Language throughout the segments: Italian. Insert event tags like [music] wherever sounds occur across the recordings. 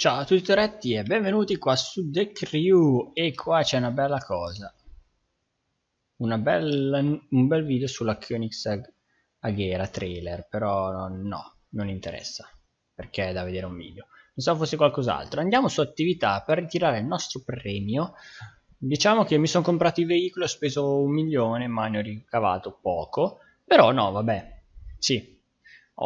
Ciao a tutti retti e benvenuti qua su The Crew e qua c'è una bella cosa una bella, un bel video sulla Koenigsegg Aghera trailer però no, no, non interessa perché è da vedere un video pensavo fosse qualcos'altro andiamo su attività per ritirare il nostro premio diciamo che mi sono comprato i veicoli ho speso un milione ma ne ho ricavato poco però no vabbè sì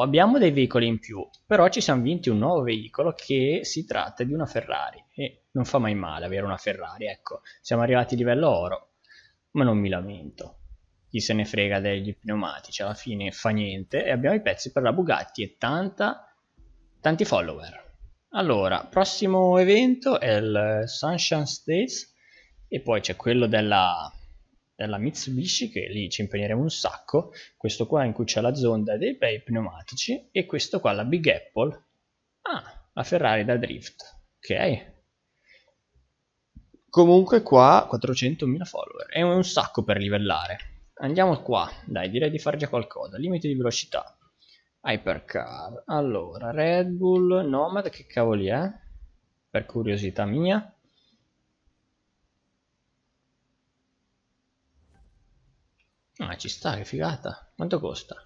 abbiamo dei veicoli in più, però ci siamo vinti un nuovo veicolo che si tratta di una Ferrari e non fa mai male avere una Ferrari, ecco, siamo arrivati a livello oro, ma non mi lamento. Chi se ne frega degli pneumatici, alla fine fa niente e abbiamo i pezzi per la Bugatti e tanta, tanti follower. Allora, prossimo evento è il Sunshine States e poi c'è quello della della eh, Mitsubishi che lì ci impegneremo un sacco, questo qua in cui c'è la zonda dei bei pneumatici e questo qua la Big Apple, ah, la Ferrari da drift, ok? Comunque qua 400.000 follower, è un sacco per livellare. Andiamo qua, dai, direi di fare già qualcosa, limite di velocità, hypercar, allora, Red Bull, Nomad, che cavoli è? Per curiosità mia, Ah, ci sta, che figata. Quanto costa?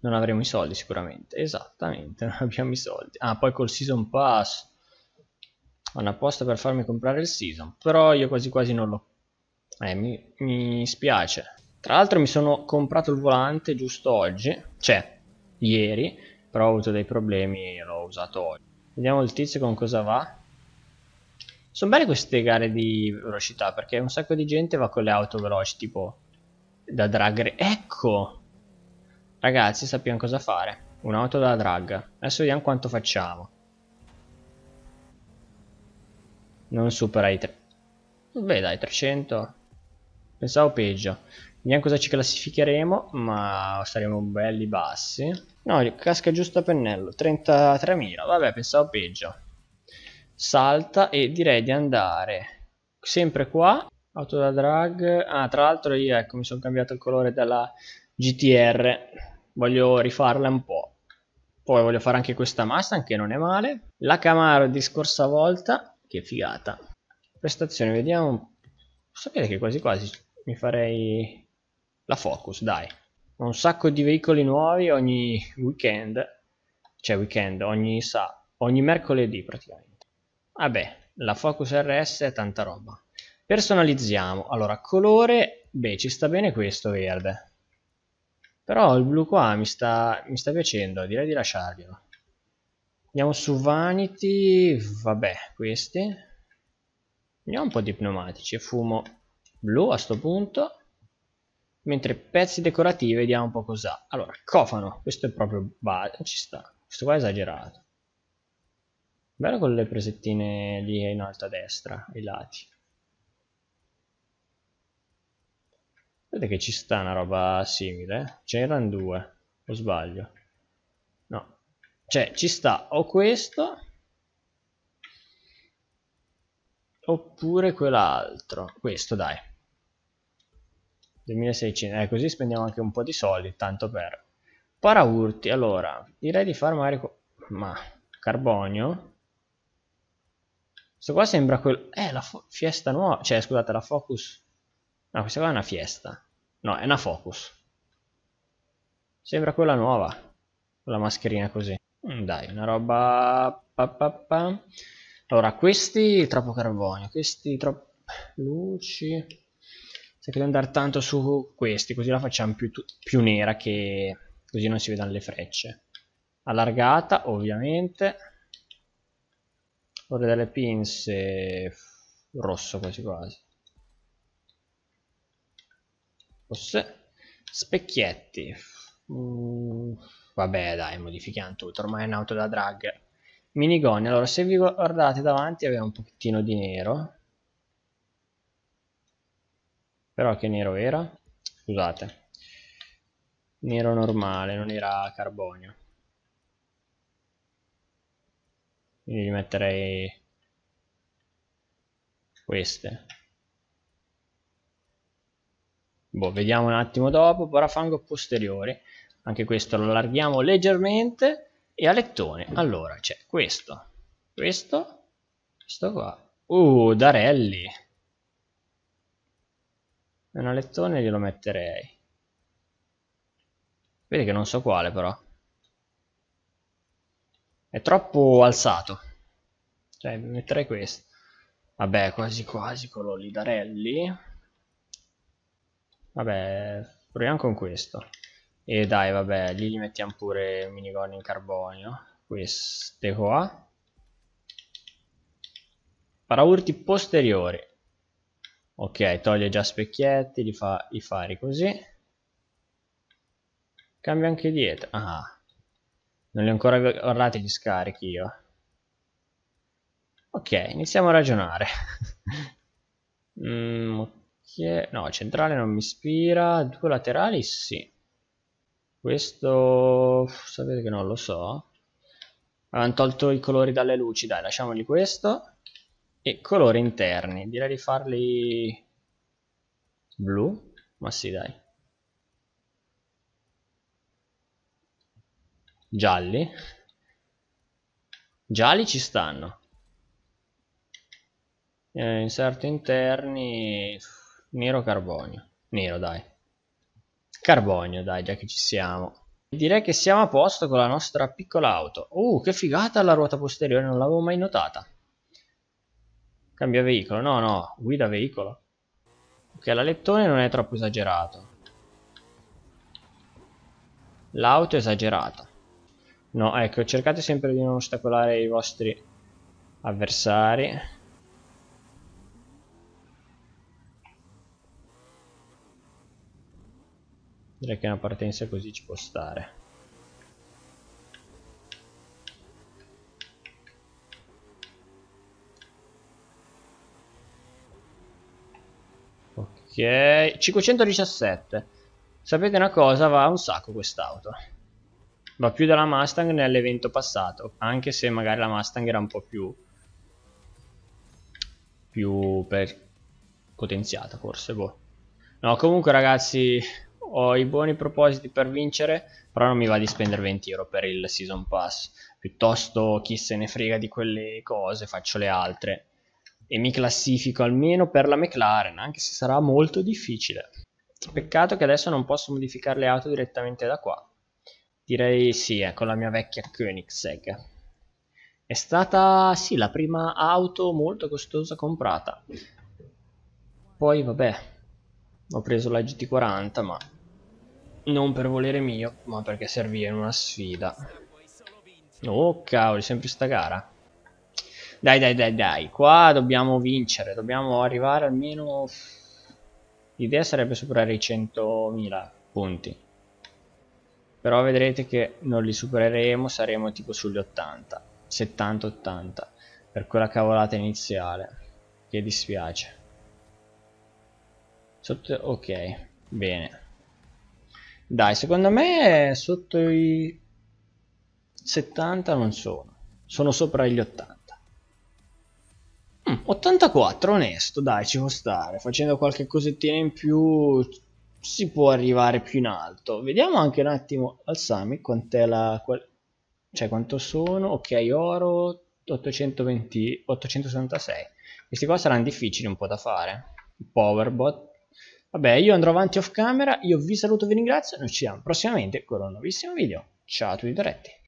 Non avremo i soldi sicuramente. Esattamente, [laughs] non abbiamo i soldi. Ah, poi col Season Pass. Fanno apposta per farmi comprare il Season. Però io quasi quasi non lo... Eh, mi, mi spiace. Tra l'altro mi sono comprato il volante giusto oggi. Cioè, ieri. Però ho avuto dei problemi e l'ho usato oggi. Vediamo il tizio con cosa va. Sono belle queste gare di velocità perché un sacco di gente va con le auto veloci, tipo da drag ecco ragazzi sappiamo cosa fare un'auto da drag adesso vediamo quanto facciamo non supera i 3 beh dai 300 pensavo peggio vediamo cosa ci classificheremo ma saremo belli bassi no casca giusto a pennello 33.000 vabbè pensavo peggio salta e direi di andare sempre qua auto da drag ah tra l'altro io ecco mi sono cambiato il colore della GTR voglio rifarla un po' poi voglio fare anche questa Mustang che non è male la Camaro di scorsa volta che figata prestazione vediamo sapete che quasi quasi mi farei la Focus dai ho un sacco di veicoli nuovi ogni weekend cioè weekend ogni, sa, ogni mercoledì praticamente vabbè la Focus RS è tanta roba Personalizziamo. Allora, colore, beh, ci sta bene questo verde. Però il blu qua mi sta, mi sta piacendo, direi di lasciarglielo. Andiamo su Vanity, vabbè, questi. Andiamo un po' di diplomatici, fumo blu a sto punto. Mentre pezzi decorativi, vediamo un po' cos'ha. Allora, cofano, questo è proprio base, ci sta. Questo qua è esagerato. Bello con le presettine lì in alto a destra, ai lati. Vedete che ci sta una roba simile? Eh? Ce n'erano due, o sbaglio? No. Cioè, ci sta o questo, oppure quell'altro. Questo, dai. 2600. Eh, così spendiamo anche un po' di soldi, tanto per... Paraurti, allora, direi di far magari... Ma, carbonio? Questo qua sembra quello... Eh, la fiesta nuova... Cioè, scusate, la focus No, questa qua è una Fiesta. No, è una Focus. Sembra quella nuova. Con La mascherina così. Mm, dai, una roba... Pa, pa, pa. Allora, questi troppo carbonio, questi troppo... Luci... Se devo andare tanto su questi, così la facciamo più, più nera che... Così non si vedano le frecce. Allargata, ovviamente. Ora delle pinze... Rosso quasi quasi. Forse specchietti. Mm, vabbè, dai, modifichiamo tutto. Ormai è un'auto da drag. Minigoni. Allora, se vi guardate davanti, aveva un pochettino di nero. Però che nero era? Scusate. Nero normale, non era carbonio. Quindi gli metterei queste boh, vediamo un attimo dopo, parafango posteriore, anche questo lo allarghiamo leggermente, e alettone, allora c'è questo, questo, questo qua, uh, Darelli, un alettone glielo metterei, vedi che non so quale però, è troppo alzato, cioè metterei questo, vabbè quasi quasi quello lì Darelli, Vabbè, proviamo con questo. E dai, vabbè, lì gli mettiamo pure minigon in carbonio. Queste qua. Paraurti posteriori. Ok, toglie già specchietti, li fa i fari così. Cambia anche dietro. Ah, non li ho ancora guardati gli scarichi io. Ok, iniziamo a ragionare. [laughs] mm, Vecchie... No, centrale non mi ispira. Due laterali sì. Questo... Sapete che non lo so. Hanno tolto i colori dalle luci. Dai, lasciamogli questo. E colori interni. Direi di farli... Blu? Ma sì, dai. Gialli. Gialli ci stanno. Eh, inserti interni Nero carbonio. Nero, dai. Carbonio, dai, già che ci siamo. Direi che siamo a posto con la nostra piccola auto. Uh, che figata la ruota posteriore, non l'avevo mai notata. Cambia veicolo, no, no, guida veicolo. Ok, la lettone non è troppo esagerato. L'auto è esagerata. No, ecco, cercate sempre di non ostacolare i vostri avversari. Direi che una partenza così ci può stare. Ok, 517. Sapete una cosa? Va un sacco quest'auto. Va più della Mustang nell'evento passato, anche se magari la Mustang era un po' più... più per... potenziata forse, boh. No, comunque ragazzi, ho i buoni propositi per vincere, però non mi va di spendere 20 euro per il season pass. Piuttosto chi se ne frega di quelle cose, faccio le altre. E mi classifico almeno per la McLaren, anche se sarà molto difficile. Peccato che adesso non posso modificare le auto direttamente da qua. Direi sì, eh, con la mia vecchia Koenigsegg. È stata, sì, la prima auto molto costosa comprata. Poi, vabbè, ho preso la GT40, ma non per volere mio, ma perché serviva in una sfida. Oh cavolo, sempre sta gara. Dai, dai, dai, dai. Qua dobbiamo vincere. Dobbiamo arrivare almeno... L'idea sarebbe superare i 100.000 punti. Però vedrete che non li supereremo, saremo tipo sugli 80. 70-80. Per quella cavolata iniziale. Che dispiace. Sotto... Ok, bene. Dai, secondo me sotto i 70 non sono, sono sopra gli 80. 84, mm, onesto, dai, ci può stare, facendo qualche cosettina in più si può arrivare più in alto. Vediamo anche un attimo al Sami quant'è la... Qual... cioè quanto sono, ok, oro 820, 866. Questi qua saranno difficili un po' da fare. Powerbot Vabbè, io andrò avanti off camera, io vi saluto, vi ringrazio, noi ci vediamo prossimamente con un nuovissimo video. Ciao a tutti diretti!